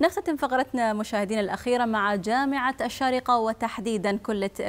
نختتم فقرتنا مشاهدينا الأخيرة مع جامعة الشارقة وتحديدا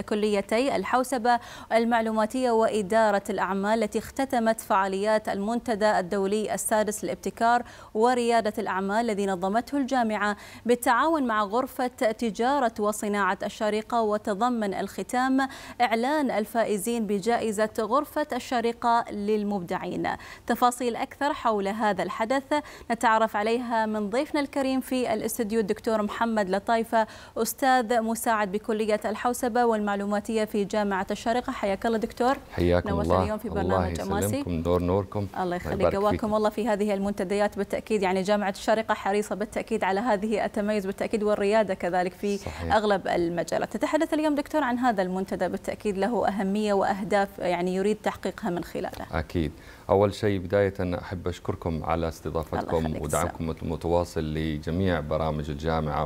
كليتي الحوسبة المعلوماتية وإدارة الأعمال التي اختتمت فعاليات المنتدى الدولي السادس للابتكار وريادة الأعمال الذي نظمته الجامعة بالتعاون مع غرفة تجارة وصناعة الشارقة وتضمن الختام إعلان الفائزين بجائزة غرفة الشارقة للمبدعين تفاصيل أكثر حول هذا الحدث نتعرف عليها من ضيفنا الكريم في الاستديو الدكتور محمد لطايفة أستاذ مساعد بكلية الحوسبة والمعلوماتية في جامعة الشارقة حياك الله دكتور حياكم نورت الله اليوم في برنامج الله أماسي دور نوركم الله يخليك قواكم الله في هذه المنتديات بالتأكيد يعني جامعة الشارقة حريصة بالتأكيد على هذه التميز بالتأكيد والريادة كذلك في صحيح. أغلب المجالات تتحدث اليوم دكتور عن هذا المنتدى بالتأكيد له أهمية وأهداف يعني يريد تحقيقها من خلاله أكيد أول شيء بداية أحب أشكركم على استضافتكم ودعمكم المتواصل لجميع برامج الجامعه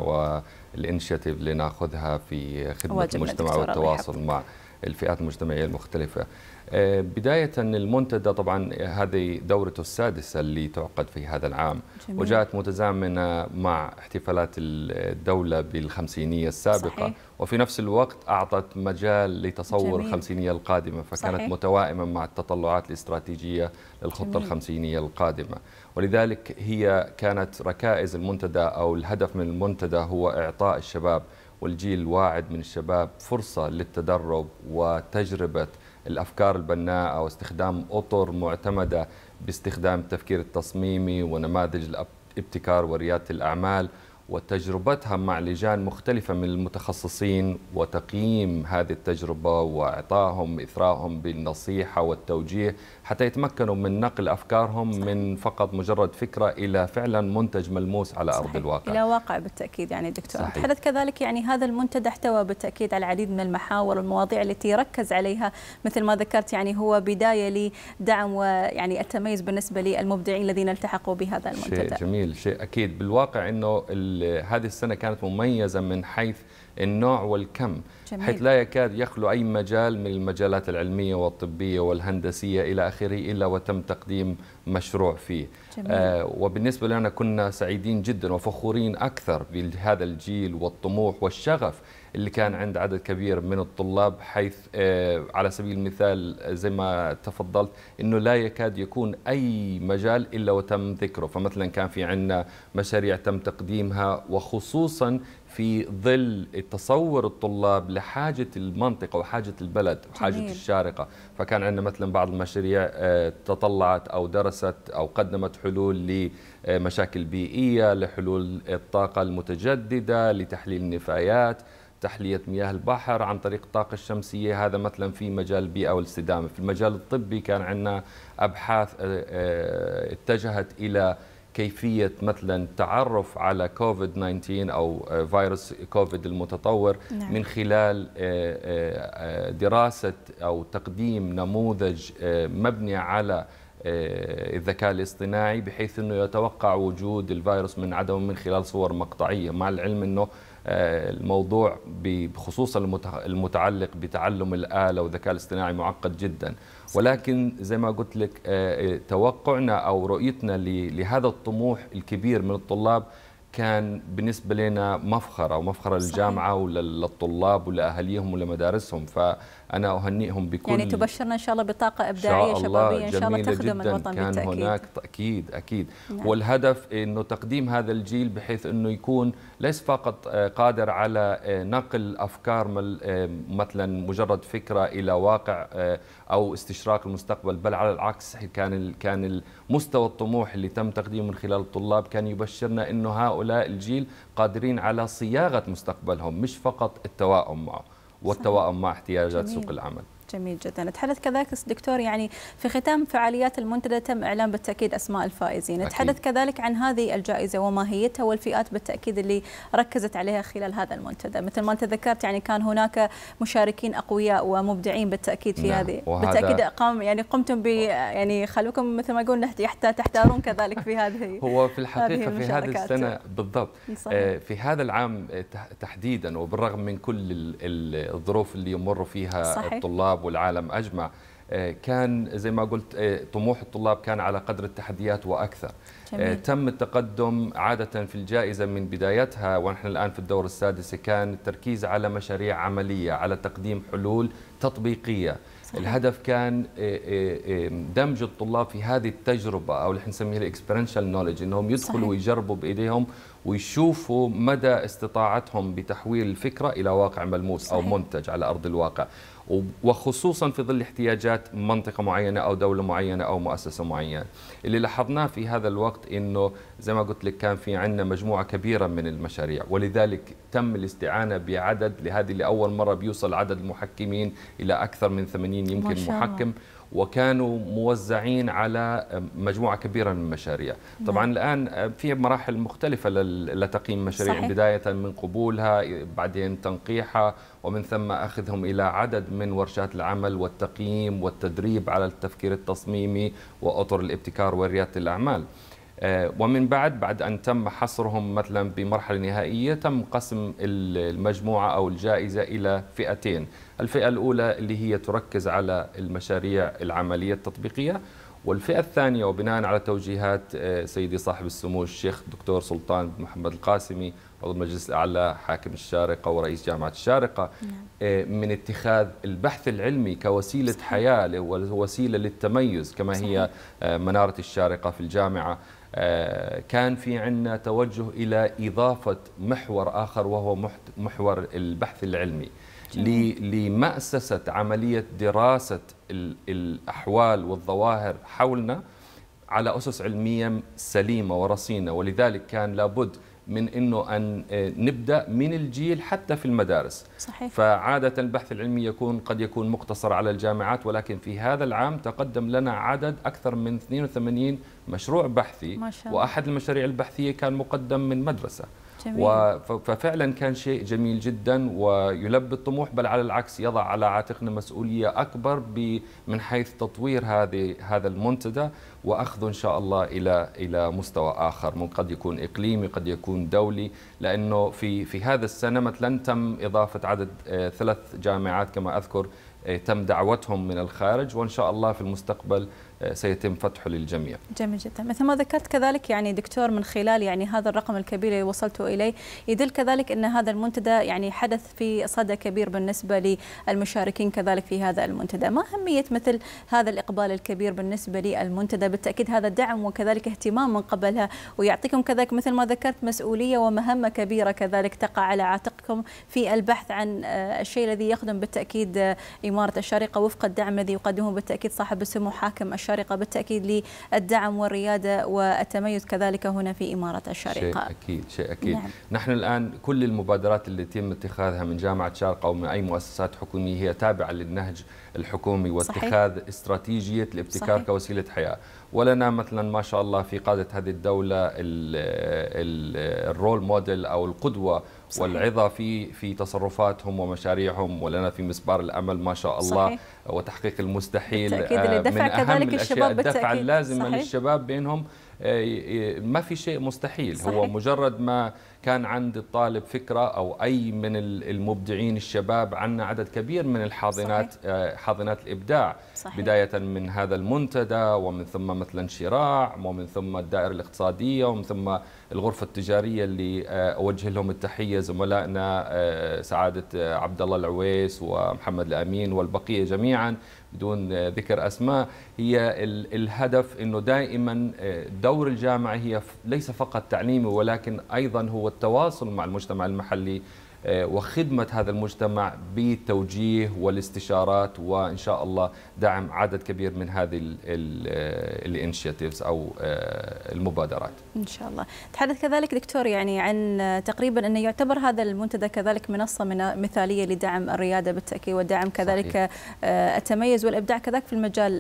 والانشيتيف اللي ناخذها في خدمه المجتمع والتواصل مع الفئات المجتمعيه المختلفه آه، بداية المنتدى طبعا هذه دورته السادسة اللي تعقد في هذا العام جميل. وجاءت متزامنة مع احتفالات الدولة بالخمسينية السابقة صحيح. وفي نفس الوقت أعطت مجال لتصور جميل. الخمسينية القادمة فكانت صحيح. متوائمة مع التطلعات الاستراتيجية للخطة جميل. الخمسينية القادمة ولذلك هي كانت ركائز المنتدى أو الهدف من المنتدى هو إعطاء الشباب والجيل الواعد من الشباب فرصة للتدرب وتجربة الأفكار البناءة واستخدام أطر معتمدة باستخدام التفكير التصميمي ونماذج الابتكار وريادة الأعمال وتجربتها مع لجان مختلفة من المتخصصين وتقييم هذه التجربة وإعطائهم إثراءهم بالنصيحة والتوجيه حتى يتمكنوا من نقل أفكارهم صحيح. من فقط مجرد فكرة إلى فعلا منتج ملموس على صحيح. أرض الواقع إلى واقع بالتأكيد يعني دكتور صحيح. حدث كذلك يعني هذا المنتدى احتوى بالتأكيد على العديد من المحاور والمواضيع التي ركز عليها مثل ما ذكرت يعني هو بداية لدعم ويعني التميز بالنسبة للمبدعين الذين التحقوا بهذا المنتدى شيء جميل شيء أكيد بالواقع أنه هذه السنة كانت مميزة من حيث النوع والكم جميل. حيث لا يكاد يخلو أي مجال من المجالات العلمية والطبية والهندسية إلى آخره إلا وتم تقديم مشروع فيه آه وبالنسبة لنا كنا سعيدين جدا وفخورين أكثر بهذا الجيل والطموح والشغف اللي كان عند عدد كبير من الطلاب حيث آه، على سبيل المثال زي ما تفضلت انه لا يكاد يكون اي مجال الا وتم ذكره فمثلا كان في عندنا مشاريع تم تقديمها وخصوصا في ظل تصور الطلاب لحاجة المنطقة وحاجة البلد وحاجة جميل. الشارقة فكان عندنا مثلا بعض المشاريع آه، تطلعت أو درست أو قدمت حلول لمشاكل آه، بيئية لحلول الطاقة المتجددة لتحليل النفايات تحلية مياه البحر عن طريق الطاقة الشمسية هذا مثلا في مجال البيئة والاستدامة في المجال الطبي كان عندنا أبحاث آه، آه، اتجهت إلى كيفية مثلا التعرف على كوفيد 19 أو آه، فيروس كوفيد المتطور نعم. من خلال دراسة أو تقديم نموذج مبني على الذكاء الاصطناعي بحيث أنه يتوقع وجود الفيروس من عدمه من خلال صور مقطعية مع العلم أنه آه، الموضوع بخصوصا المتعلق بتعلم الآلة والذكاء الاصطناعي معقد جدا ولكن زي ما قلت لك آه، آه، توقعنا أو رؤيتنا لهذا الطموح الكبير من الطلاب كان بالنسبه لنا مفخره ومفخره صحيح. للجامعه وللطلاب ولاهاليهم ولمدارسهم فانا اهنئهم بكل يعني تبشرنا ان شاء الله بطاقه ابداعيه شبابيه ان شاء الله تخدم جداً الوطن كان بالتاكيد هناك اكيد اكيد نعم. والهدف انه تقديم هذا الجيل بحيث انه يكون ليس فقط آه، قادر على آه، نقل افكار آه، مثلا مجرد فكره الى واقع او استشراق المستقبل بل على العكس كان كان مستوى الطموح اللي تم تقديمه من خلال الطلاب كان يبشرنا انه هؤلاء هؤلاء الجيل قادرين على صياغه مستقبلهم مش فقط التوائم معه والتوائم مع احتياجات جميل. سوق العمل جميل جدا تحدث كذلك دكتور يعني في ختام فعاليات المنتدى تم اعلان بالتاكيد اسماء الفائزين أكيد. تحدث كذلك عن هذه الجائزه وماهيتها والفئات بالتاكيد اللي ركزت عليها خلال هذا المنتدى مثل ما انت ذكرت يعني كان هناك مشاركين اقوياء ومبدعين بالتاكيد في نعم. هذه بالتاكيد قام يعني قمتم ب يعني خلوكم مثل ما حتى تحتارون كذلك في هذه هو في الحقيقه هذه في هذه السنه بالضبط صحيح. آه، في هذا العام آه، تحديدا وبالرغم من كل الظروف اللي يمر فيها صحيح. الطلاب الطلاب والعالم أجمع آه، كان زي ما قلت آه، طموح الطلاب كان على قدر التحديات وأكثر آه، جميل. تم التقدم عادة في الجائزة من بدايتها ونحن الآن في الدور السادس كان التركيز على مشاريع عملية على تقديم حلول تطبيقية صحيح. الهدف كان دمج الطلاب في هذه التجربة أو اللي نسميها الاكسبيرنشال نولج أنهم يدخلوا صحيح. ويجربوا بإيديهم ويشوفوا مدى استطاعتهم بتحويل الفكرة إلى واقع ملموس صحيح. أو منتج على أرض الواقع وخصوصا في ظل احتياجات منطقه معينه او دوله معينه او مؤسسه معينه اللي لاحظناه في هذا الوقت انه زي ما قلت لك كان في عندنا مجموعه كبيره من المشاريع ولذلك تم الاستعانه بعدد لهذه لاول مره بيوصل عدد المحكمين الى اكثر من 80 يمكن محكم وكانوا موزعين على مجموعه كبيره من المشاريع طبعا نعم. الان في مراحل مختلفه لتقييم المشاريع صحيح. بدايه من قبولها بعدين تنقيحها ومن ثم اخذهم الى عدد من ورشات العمل والتقييم والتدريب على التفكير التصميمي واطر الابتكار ورياده الاعمال آه، ومن بعد بعد أن تم حصرهم مثلا بمرحلة نهائية تم قسم المجموعة أو الجائزة إلى فئتين الفئة الأولى اللي هي تركز على المشاريع العملية التطبيقية والفئة الثانية وبناء على توجيهات آه، سيدي صاحب السمو الشيخ الدكتور سلطان محمد القاسمي عضو المجلس الأعلى حاكم الشارقة ورئيس جامعة الشارقة نعم. آه، من اتخاذ البحث العلمي كوسيلة حياة ووسيلة للتميز كما هي منارة الشارقة في الجامعة آه، كان في عندنا توجه إلى إضافة محور آخر وهو محور البحث العلمي لمأسسة عملية دراسة الأحوال والظواهر حولنا على أسس علمية سليمة ورصينة ولذلك كان لابد من انه ان آه، نبدا من الجيل حتى في المدارس صحيح. فعاده البحث العلمي يكون قد يكون مقتصر على الجامعات ولكن في هذا العام تقدم لنا عدد اكثر من 82 مشروع بحثي ما شاء. واحد المشاريع البحثيه كان مقدم من مدرسه جميل. ففعلا كان شيء جميل جدا ويلبي الطموح بل على العكس يضع على عاتقنا مسؤولية أكبر من حيث تطوير هذه هذا المنتدى وأخذه إن شاء الله إلى إلى مستوى آخر من قد يكون إقليمي قد يكون دولي لأنه في في هذا السنة مثلا تم إضافة عدد آه، ثلاث جامعات كما أذكر آه، تم دعوتهم من الخارج وإن شاء الله في المستقبل آه، سيتم فتحه للجميع. جميل جدا، مثل ما ذكرت كذلك يعني دكتور من خلال يعني هذا الرقم الكبير اللي وصلته اليه يدل كذلك ان هذا المنتدى يعني حدث في صدى كبير بالنسبه للمشاركين كذلك في هذا المنتدى، ما اهميه مثل هذا الاقبال الكبير بالنسبه للمنتدى بالتاكيد هذا دعم وكذلك اهتمام من قبلها ويعطيكم كذلك مثل ما ذكرت مسؤوليه ومهمه كبيره كذلك تقع على عاتقكم في البحث عن آه، الشيء الذي يخدم بالتاكيد آه، اماره الشارقه وفق الدعم الذي يقدمه بالتاكيد صاحب السمو حاكم الشارقة. الشارقة بالتأكيد للدعم والريادة والتميز كذلك هنا في إمارة الشارقة شيء أكيد شيء أكيد نعم. نحن الآن كل المبادرات التي يتم اتخاذها من جامعة شارقة أو من أي مؤسسات حكومية هي تابعة للنهج الحكومي واتخاذ صحيح. استراتيجية الابتكار صحيح. كوسيلة حياة ولنا مثلا ما شاء الله في قادة هذه الدولة الرول موديل أو القدوة صحيح. والعظة في في تصرفاتهم ومشاريعهم ولنا في مسبار الأمل ما شاء الله صحيح. وتحقيق المستحيل بالتأكيد آه، من أهم كذلك الأشياء الدفع بالتأكيد. اللازمة للشباب بينهم آه، ما في شيء مستحيل صحيح. هو مجرد ما كان عند الطالب فكرة أو أي من المبدعين الشباب عندنا عدد كبير من الحاضنات صحيح. آه، حاضنات الإبداع صحيح. بداية من هذا المنتدى ومن ثم مثلا شراع ومن ثم الدائرة الاقتصادية ومن ثم الغرفة التجارية اللي آه، أوجه لهم التحية زملائنا آه، سعادة عبد الله العويس ومحمد الأمين والبقية جميعا بدون ذكر أسماء هي الهدف أنه دائما دور الجامعة هي ليس فقط تعليمي ولكن أيضا هو والتواصل مع المجتمع المحلي آه، وخدمة هذا المجتمع بالتوجيه والاستشارات وإن شاء الله دعم عدد كبير من هذه الانشياتيفز آه، أو آه، المبادرات إن شاء الله تحدث كذلك دكتور يعني عن تقريبا أنه يعتبر هذا المنتدى كذلك منصة من مثالية لدعم الريادة بالتأكيد ودعم كذلك صحيح. التميز والإبداع كذلك في المجال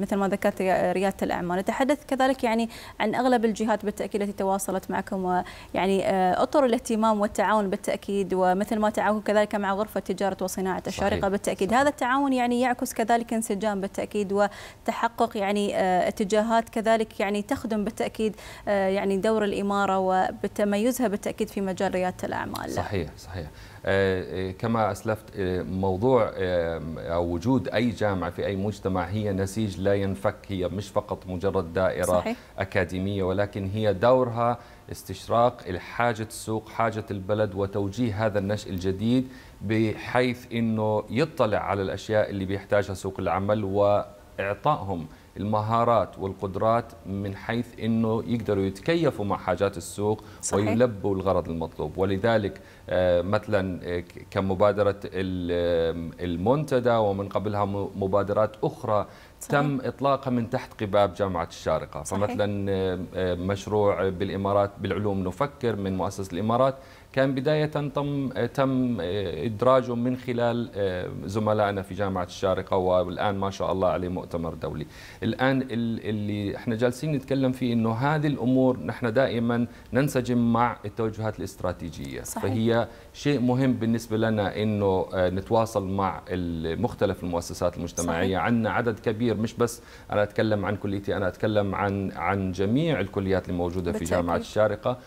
مثل ما ذكرت ريادة الأعمال تحدث كذلك يعني عن أغلب الجهات بالتأكيد التي تواصلت معكم ويعني أطر الاهتمام والتعاون بالتأكيد بالتأكيد ومثل ما تعاون كذلك مع غرفة تجارة وصناعة الشارقة صحيح. بالتأكيد صحيح. هذا التعاون يعني يعكس كذلك انسجام بالتأكيد وتحقق يعني آه، اتجاهات كذلك يعني تخدم بالتأكيد آه، يعني دور الإمارة وبتميزها بالتأكيد في مجال ريادة الأعمال صحيح صحيح آه، آه، كما أسلفت آه، موضوع أو وجود أي جامعة في أي مجتمع هي نسيج لا ينفك هي مش فقط مجرد دائرة صحيح. أكاديمية ولكن هي دورها استشراق حاجة السوق حاجة البلد وتوجيه هذا النشء الجديد بحيث أنه يطلع على الأشياء اللي بيحتاجها سوق العمل وإعطائهم المهارات والقدرات من حيث انه يقدروا يتكيفوا مع حاجات السوق صحيح. ويلبوا الغرض المطلوب ولذلك آه، مثلا آه، كمبادره المنتدى ومن قبلها مبادرات اخرى صحيح. تم اطلاقها من تحت قباب جامعه الشارقه صحيح. فمثلا آه، مشروع بالامارات بالعلوم نفكر من مؤسسه الامارات كان بدايه تم تم آه، ادراجه من خلال آه، زملائنا في جامعه الشارقه والان ما شاء الله عليه مؤتمر دولي الان اللي احنا جالسين نتكلم فيه انه هذه الامور نحن دائما ننسجم مع التوجهات الاستراتيجيه صحيح. فهي شيء مهم بالنسبه لنا انه نتواصل مع مختلف المؤسسات المجتمعيه صحيح. عندنا عدد كبير كبير مش بس انا اتكلم عن كليتي انا اتكلم عن عن جميع الكليات الموجوده في جامعه الشارقه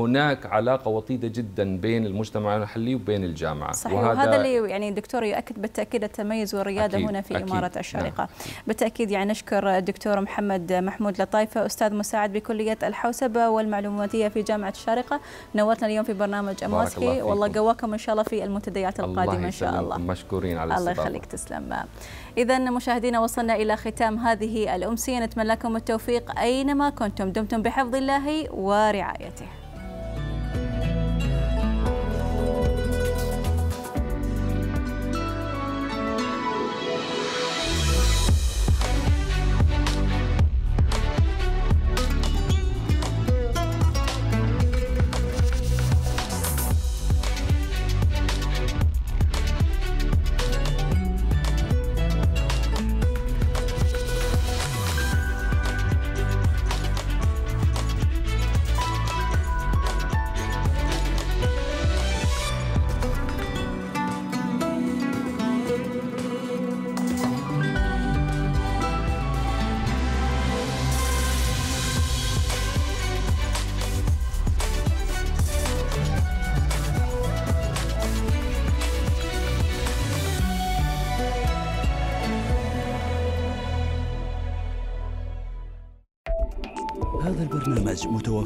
هناك علاقه وطيده جدا بين المجتمع المحلي وبين الجامعه صحيح وهذا, وهذا اللي يعني دكتور يؤكد بالتاكيد التميز والرياده أكيد هنا في أكيد اماره الشارقه نعم. بالتاكيد يعني نشكر الدكتور محمد محمود لطايفه استاذ مساعد بكليه الحوسبه والمعلوماتيه في جامعه الشارقه نورتنا اليوم في برنامج امواسكي والله قواكم ان شاء الله في المنتديات القادمه ان شاء الله مشكورين على الله يخليك تسلم اذا مشاهدينا وصلنا الى ختام هذه الامسيه نتمنى لكم التوفيق اينما كنتم دمتم بحفظ الله ورعايته